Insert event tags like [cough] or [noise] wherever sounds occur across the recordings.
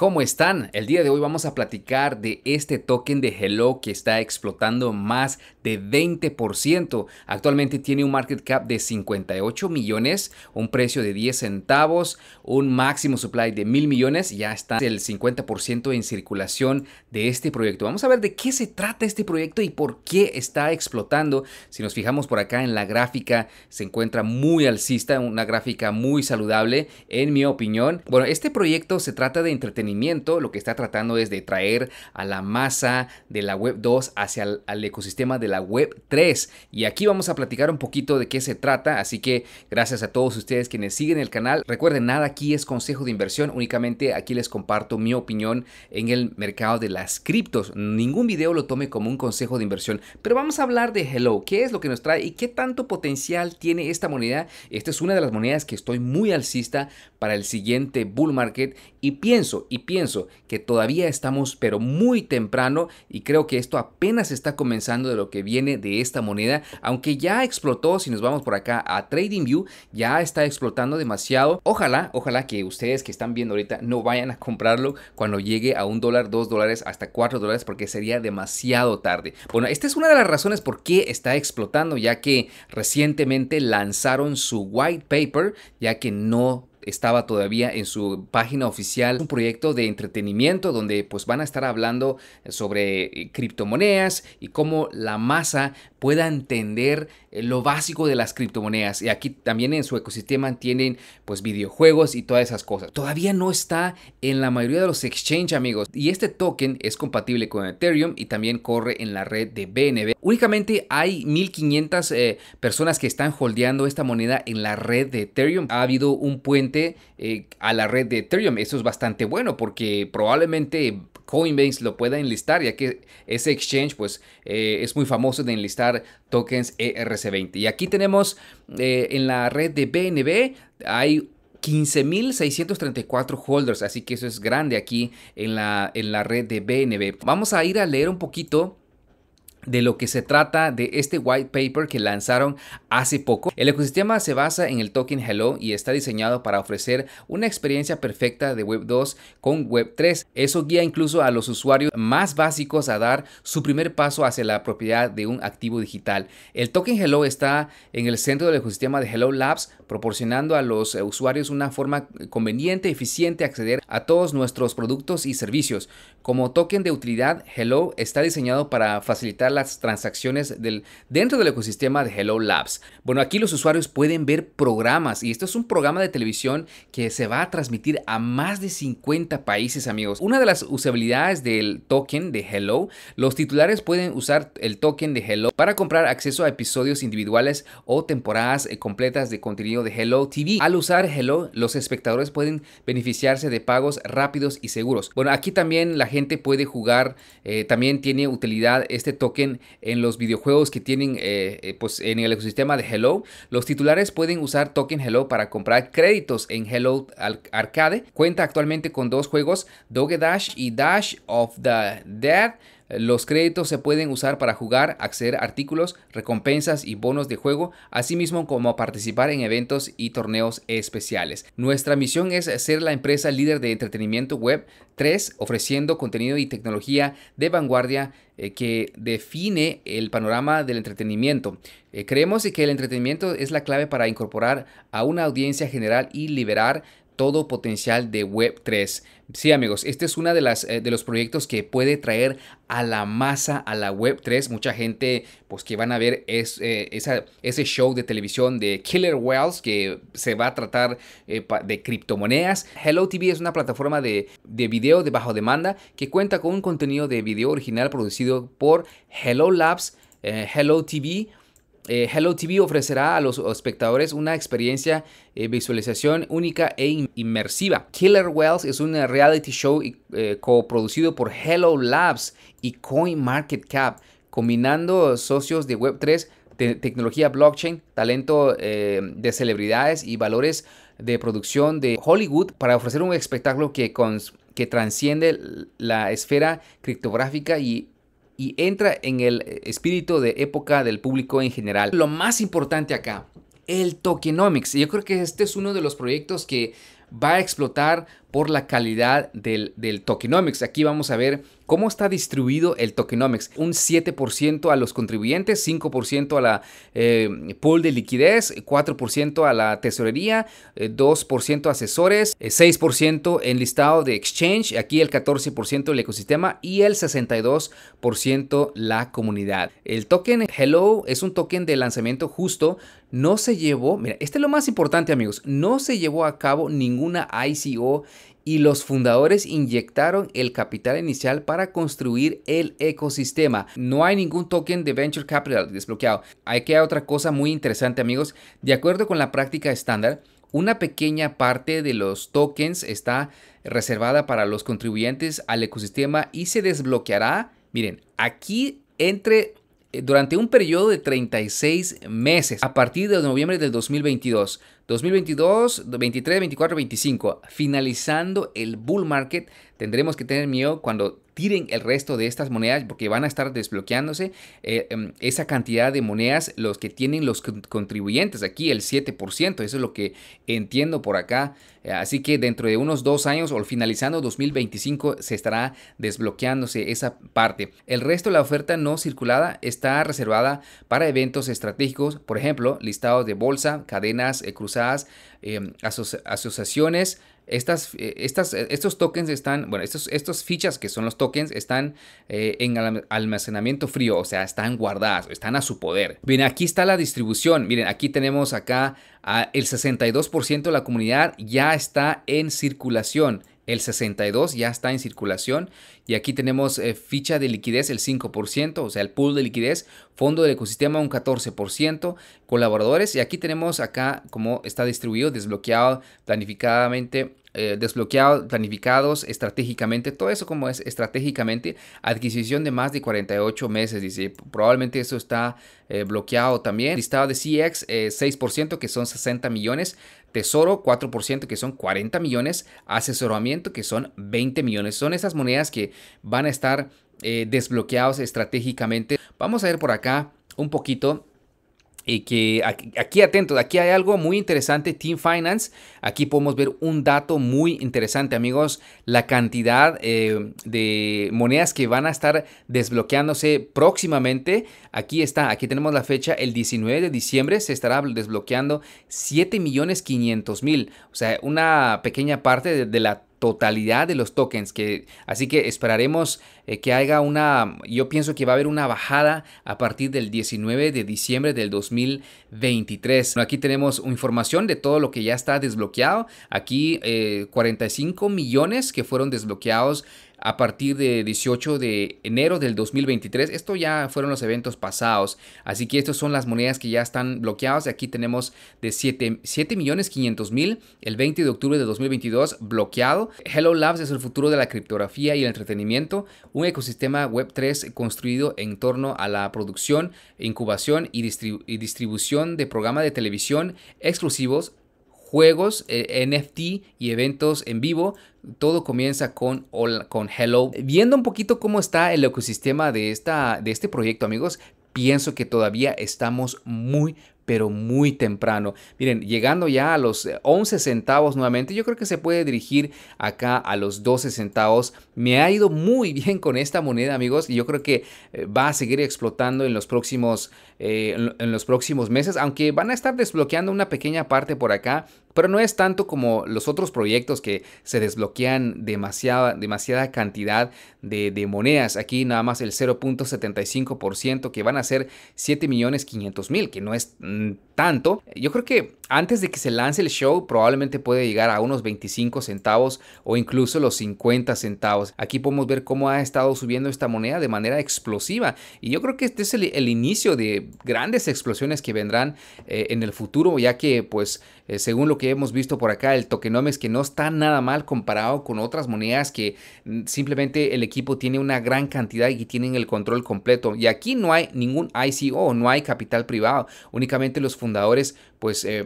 ¿Cómo están? El día de hoy vamos a platicar de este token de Hello que está explotando más de 20%. Actualmente tiene un market cap de 58 millones, un precio de 10 centavos, un máximo supply de 1,000 millones. Ya está el 50% en circulación de este proyecto. Vamos a ver de qué se trata este proyecto y por qué está explotando. Si nos fijamos por acá en la gráfica, se encuentra muy alcista, una gráfica muy saludable, en mi opinión. Bueno, este proyecto se trata de entretenimiento lo que está tratando es de traer a la masa de la Web 2 hacia el ecosistema de la Web 3. Y aquí vamos a platicar un poquito de qué se trata, así que gracias a todos ustedes quienes siguen el canal. Recuerden, nada aquí es consejo de inversión, únicamente aquí les comparto mi opinión en el mercado de las criptos. Ningún video lo tome como un consejo de inversión, pero vamos a hablar de Hello, qué es lo que nos trae y qué tanto potencial tiene esta moneda. Esta es una de las monedas que estoy muy alcista para el siguiente bull market y pienso y pienso que todavía estamos pero muy temprano y creo que esto apenas está comenzando de lo que viene de esta moneda, aunque ya explotó, si nos vamos por acá a TradingView, ya está explotando demasiado. Ojalá, ojalá que ustedes que están viendo ahorita no vayan a comprarlo cuando llegue a un dólar, dos dólares, hasta cuatro dólares porque sería demasiado tarde. Bueno, esta es una de las razones por qué está explotando, ya que recientemente lanzaron su white paper, ya que no estaba todavía en su página oficial un proyecto de entretenimiento donde pues van a estar hablando eh, sobre eh, criptomonedas y cómo la masa pueda entender eh, lo básico de las criptomonedas y aquí también en su ecosistema tienen pues videojuegos y todas esas cosas todavía no está en la mayoría de los exchange amigos y este token es compatible con Ethereum y también corre en la red de BNB únicamente hay 1500 personas que están holdeando esta moneda en la red de Ethereum ha habido un puente eh, a la red de Ethereum. Eso es bastante bueno porque probablemente Coinbase lo pueda enlistar, ya que ese exchange pues eh, es muy famoso de enlistar tokens ERC20. Y aquí tenemos eh, en la red de BNB hay 15.634 holders, así que eso es grande aquí en la, en la red de BNB. Vamos a ir a leer un poquito de lo que se trata de este white paper que lanzaron hace poco. El ecosistema se basa en el token Hello y está diseñado para ofrecer una experiencia perfecta de Web 2 con Web 3. Eso guía incluso a los usuarios más básicos a dar su primer paso hacia la propiedad de un activo digital. El token Hello está en el centro del ecosistema de Hello Labs, proporcionando a los usuarios una forma conveniente, eficiente, de acceder a todos nuestros productos y servicios. Como token de utilidad, Hello está diseñado para facilitar las transacciones del, dentro del ecosistema de Hello Labs. Bueno, aquí los usuarios pueden ver programas y esto es un programa de televisión que se va a transmitir a más de 50 países, amigos. Una de las usabilidades del token de Hello, los titulares pueden usar el token de Hello para comprar acceso a episodios individuales o temporadas eh, completas de contenido de Hello TV. Al usar Hello, los espectadores pueden beneficiarse de pagos rápidos y seguros. Bueno, aquí también la gente puede jugar, eh, también tiene utilidad este token en los videojuegos que tienen eh, eh, pues en el ecosistema de Hello. Los titulares pueden usar token Hello para comprar créditos en Hello Arcade. Cuenta actualmente con dos juegos, Doge Dash y Dash of the Dead los créditos se pueden usar para jugar, acceder a artículos, recompensas y bonos de juego, así mismo como participar en eventos y torneos especiales. Nuestra misión es ser la empresa líder de entretenimiento web 3, ofreciendo contenido y tecnología de vanguardia eh, que define el panorama del entretenimiento. Eh, creemos que el entretenimiento es la clave para incorporar a una audiencia general y liberar todo potencial de Web3. Sí, amigos, este es uno de, las, eh, de los proyectos que puede traer a la masa a la Web3. Mucha gente, pues que van a ver es, eh, ese show de televisión de Killer Wells que se va a tratar eh, de criptomonedas. Hello TV es una plataforma de, de video de bajo demanda que cuenta con un contenido de video original producido por Hello Labs, Hello TV eh, Hello TV ofrecerá a los espectadores una experiencia de eh, visualización única e inmersiva. Killer Wells es un reality show eh, coproducido por Hello Labs y CoinMarketCap, combinando socios de Web3, tecnología blockchain, talento de celebridades y valores de producción de Hollywood para ofrecer un espectáculo que, que transciende la esfera criptográfica y y entra en el eh, espíritu de época del público en general. Lo más importante acá, el tokenomics. Yo creo que este es uno de los proyectos que va a explotar por la calidad del, tokenomics. Aquí vamos a ver cómo está distribuido el tokenomics. Un 7% a los contribuyentes, 5% a la eh, pool de liquidez, 4% a la tesorería, 2% eh, asesores, 6% eh, en listado de exchange, aquí el 14% el ecosistema y el 62% la comunidad. El token Hello es un token de lanzamiento justo. No se llevó, mira, este es lo más importante amigos, no se llevó a cabo ninguna ICO y los fundadores inyectaron el capital inicial para construir el ecosistema. No hay ningún token de venture capital desbloqueado. que hay otra cosa muy interesante amigos. De acuerdo con la práctica estándar, una pequeña parte de los tokens está reservada para los contribuyentes al ecosistema y se desbloqueará, miren, aquí entre eh, durante un periodo de 36 meses a partir de noviembre del 2022. 2022, 23, 24, 25, finalizando el bull market, tendremos que tener miedo cuando tiren el resto de estas monedas porque van a estar desbloqueándose eh, em, esa cantidad de monedas los que tienen los contribuyentes aquí el 7% eso es lo que entiendo por acá eh, así que dentro de unos dos años o finalizando 2025 se estará desbloqueándose esa parte el resto de la oferta no circulada está reservada para eventos estratégicos por ejemplo listados de bolsa cadenas eh, cruzadas eh, asociaciones. Estas, eh, estas, eh, estos tokens están, bueno, estos, estas fichas que son los tokens están en almacenamiento frío, o sea, están guardadas, están a su poder. Bien, aquí está la distribución. Miren, aquí tenemos acá a el 62% de la comunidad ya está en circulación. El 62 ya está en circulación y aquí tenemos eh, ficha de liquidez el 5%, o sea, el pool de liquidez, fondo del ecosistema un 14%, colaboradores y aquí tenemos acá como está distribuido, desbloqueado planificadamente eh, desbloqueado planificados estratégicamente, todo eso como es estratégicamente, adquisición de más de 48 meses, dice, probablemente eso está eh, bloqueado también, listado de CX 6%, que son 60 millones, Tesoro 4% que son 40 millones, asesoramiento que son 20 millones. Son esas monedas que van a estar eh, desbloqueadas estratégicamente. Vamos a ver por acá un poquito y que aquí, atentos, aquí hay algo muy interesante, Team Finance, aquí podemos ver un dato muy interesante amigos, la cantidad eh, de monedas que van a estar desbloqueándose próximamente, aquí está, aquí tenemos la fecha, el 19 de diciembre se estará desbloqueando 7.500.000, o sea, una pequeña parte de la totalidad de los tokens. Que, así que esperaremos eh, que haya una, yo pienso que va a haber una bajada a partir del 19 de diciembre del 2020. 23. aquí tenemos información de todo lo que ya está desbloqueado. Aquí 45 eh, millones que fueron desbloqueados a partir de 18 de enero del 2023. Esto ya fueron los eventos pasados. Así que estas son las monedas que ya están bloqueadas. Aquí tenemos de 7, millones el 20 de octubre de 2022 bloqueado. Hello Labs es el futuro de la criptografía y el entretenimiento. Un ecosistema Web3 construido en torno a la producción, incubación y distribución de programa de televisión exclusivos, juegos, eh, NFT y eventos en vivo. Todo comienza con, con Hello. Viendo un poquito cómo está el ecosistema de, esta, de este proyecto, amigos, pienso que todavía estamos muy, pero muy temprano. Miren, llegando ya a los 11 eh, centavos nuevamente, yo creo que se puede dirigir acá a los 12 centavos. Me ha ido muy [laughs] bien con esta moneda, amigos, y yo creo que eh, va a seguir explotando en los próximos, eh, en los próximos meses, aunque van a estar desbloqueando una pequeña parte por acá pero no es tanto como los otros proyectos que se desbloquean demasiada, cantidad de, de monedas. Aquí nada más el 0.75% que van a ser 7.500.000, que no es mm, tanto. Yo creo que antes de que se lance el show probablemente puede llegar a unos 25 centavos o incluso los 50 centavos. Aquí podemos ver cómo ha estado subiendo esta moneda de manera explosiva y yo creo que este es el, inicio de grandes explosiones que vendrán eh, en el futuro ya que pues eh, según lo que hemos visto por acá el es que no está nada mal comparado con otras monedas que mm, simplemente el equipo tiene una gran cantidad y tienen el control completo y aquí no hay ningún ICO, no hay capital privado, únicamente los fundadores pues eh,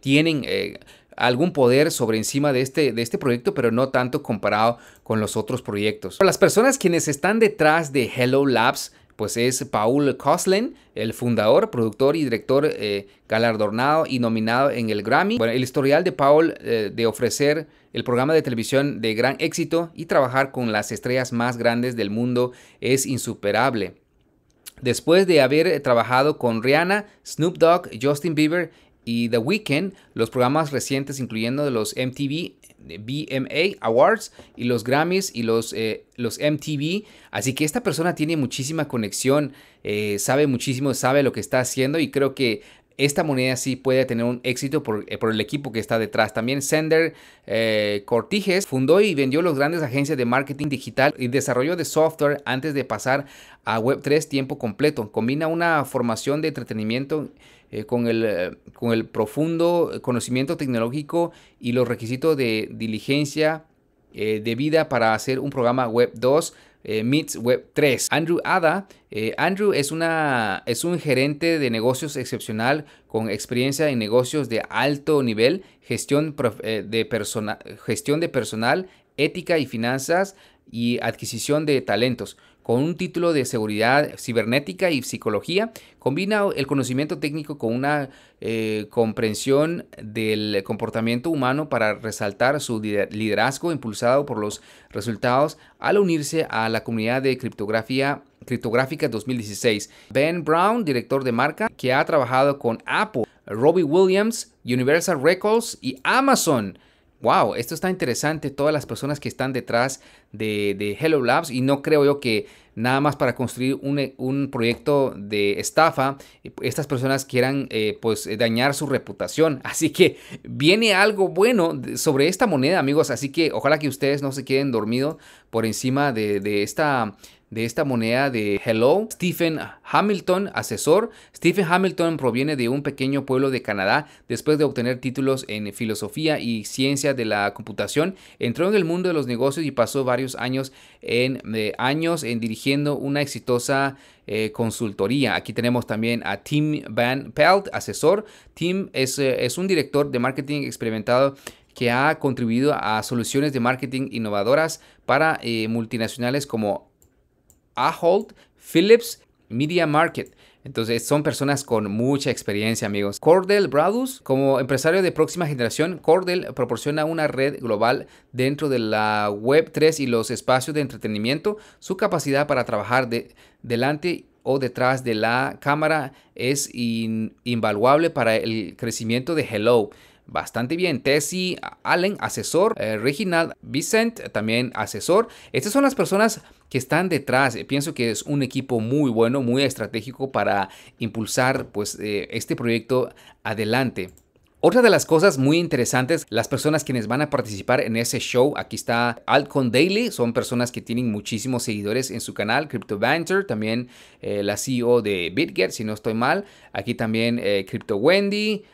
tienen eh, algún poder sobre encima de este, de este proyecto, pero no tanto comparado con los otros proyectos. Las personas quienes están detrás de Hello Labs, pues es Paul Coslin, el fundador, productor y director eh, galardonado y nominado en el Grammy. Bueno, el historial de Paul de ofrecer el programa de televisión de gran éxito y trabajar con las estrellas más grandes del mundo es insuperable. Después de haber trabajado con Rihanna, Snoop Dogg, Justin Bieber y The Weeknd, los programas recientes incluyendo los MTV, BMA Awards y los Grammys y los, eh, los MTV. Así que esta persona tiene muchísima conexión, eh, sabe muchísimo, sabe lo que está haciendo y creo que esta moneda sí puede tener un éxito por, eh, el equipo que está detrás. También Sender Cortijes fundó y vendió las grandes agencias de marketing digital y desarrollo de software antes de pasar a Web3 tiempo completo. Combina una formación de entretenimiento eh, con, el, eh, con el profundo conocimiento tecnológico y los requisitos de diligencia eh, debida para hacer un programa Web 2 Meets Web 3. Andrew Ada. Andrew es, una, es un gerente de negocios excepcional con experiencia en negocios de alto nivel, gestión, de, gestión de personal, ética y finanzas y adquisición de talentos. Con un título de seguridad cibernética y psicología, combina el conocimiento técnico con una eh, comprensión del comportamiento humano para resaltar su liderazgo impulsado por los resultados al unirse a la comunidad de criptografía criptográfica 2016. Ben Brown, director de marca, que ha trabajado con Apple, Robbie Williams, Universal Records y Amazon wow, esto está interesante, todas las personas que están detrás de, de Hello Labs y no creo yo que nada más para construir un, eh, proyecto de estafa, eh, estas personas quieran eh, pues dañar su reputación. [laughs] Así que viene algo bueno sobre esta moneda, amigos, así que ojalá que ustedes no se queden dormidos por encima de, de esta de esta moneda de Hello, Stephen Hamilton, asesor. Stephen Hamilton proviene de un pequeño pueblo de Canadá. Después de obtener títulos en filosofía y ciencia de la computación, entró en el mundo de los negocios y pasó varios años en, eh, años en dirigiendo una exitosa eh, consultoría. Aquí tenemos también a Tim Van Pelt, asesor. Tim es, eh, es un director de marketing experimentado que ha contribuido a soluciones de marketing innovadoras para multinacionales como Ahold, Philips, Media Market. Entonces son personas con mucha experiencia, amigos. Cordell Bradus, como empresario de próxima generación, Cordell proporciona una red global dentro de la Web3 y los espacios de entretenimiento. Su capacidad para trabajar de, delante o detrás de la cámara es invaluable para el crecimiento de Hello bastante bien. Tessie Allen, asesor. Eh, Reginald Vicent, también asesor. Estas son las personas que están detrás. Eh, pienso que es un equipo muy bueno, muy estratégico para impulsar pues, eh, este proyecto adelante. Otra de las cosas muy interesantes, las personas quienes van a participar en ese show, aquí está Altcon Daily, son personas que tienen muchísimos seguidores en su canal, Crypto Banter, también la CEO de BitGet, si no estoy mal, aquí también Crypto Wendy,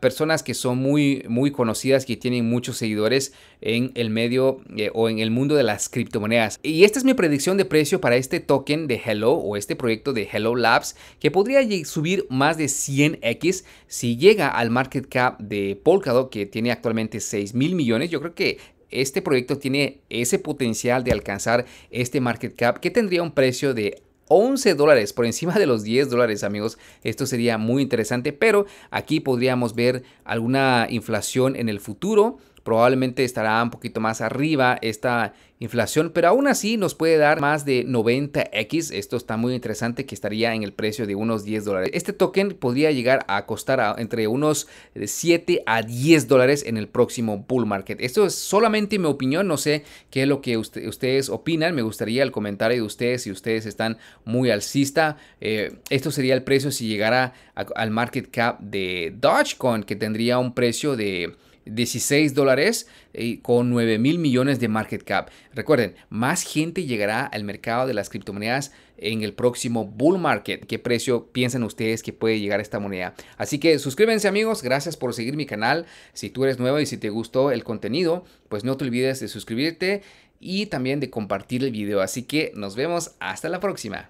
personas que son muy, muy conocidas, que tienen muchos seguidores en el medio eh, o en el mundo de las criptomonedas. Y esta es mi predicción de precio para este token de Hello o este proyecto de Hello Labs, que podría subir más de 100x si llega al market cap de Polkadot, que tiene actualmente 6 mil millones. Yo creo que este proyecto tiene ese potencial de alcanzar este market cap que tendría un precio de 11 dólares, por encima de los 10 dólares, amigos. Esto sería muy interesante, pero aquí podríamos ver alguna inflación en el futuro probablemente estará un poquito más arriba esta inflación, pero aún así nos puede dar más de 90x. Esto está muy interesante que estaría en el precio de unos 10 dólares. Este token podría llegar a costar entre unos 7 a 10 dólares en el próximo bull market. Esto es solamente mi opinión, no sé qué es lo que ustedes opinan. Me gustaría el comentario de ustedes si ustedes están muy alcista. Eh, esto sería el precio si llegara al market cap de Dogecoin, que tendría un precio de 16 dólares eh, con 9 mil millones de market cap. Recuerden, más gente llegará al mercado de las criptomonedas en el próximo bull market. ¿Qué precio piensan ustedes que puede llegar esta moneda? Así que suscríbanse amigos, gracias por seguir mi canal. Si tú eres nuevo y si te gustó el contenido, pues no te olvides de suscribirte y también de compartir el video. Así que nos vemos hasta la próxima.